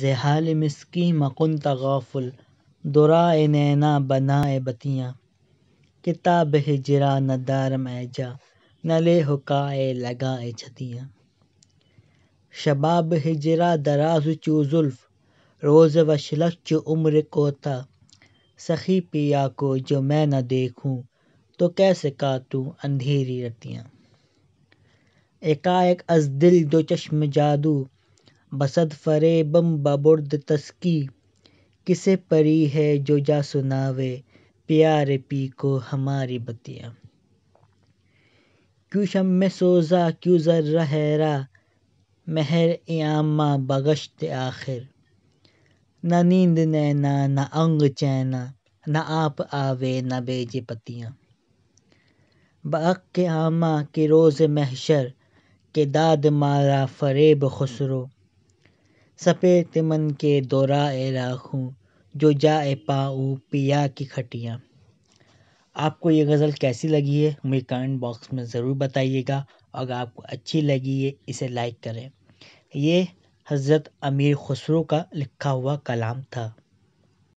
जहाल मिसकी मकुन तग़ाफ़ुल दुरा नैना बनाए बतियाँ किताब हिजरा न दारम ऐजा न ले हुकाए लगाए छतियाँ शबाब हिजरा दराज़ चू ज़ुल्फ़ रोज़ वशलक चु उम्र कोता सखी पिया को जो मैं न देखूँ तो कैसे तू अंधेरी रतियाँ एकाएक अज़ दिल दो चश्म जादू बसत फ़रे बम बबुर्द तस्की किसे परी है जो जा सुनावे प्यार पी को हमारी बतिया क्यों शम सोज़ा क्यों ज़र्र हैरा महर इमा बगश्त आखिर न नींद नैना न अंग चैना न आप आवे न बेजे पतियाँ बक के आमा के रोज़ महशर के दाद मारा फ़रेब खुसरो सपे तिमन के दौरा ए राखू जो जा ए पाऊ पिया की खटियाँ आपको ये गज़ल कैसी लगी है मुझे कमेंट बॉक्स में ज़रूर बताइएगा अगर आपको अच्छी लगी है इसे लाइक करें ये हज़रत अमीर ख़ुसरो का लिखा हुआ कलाम था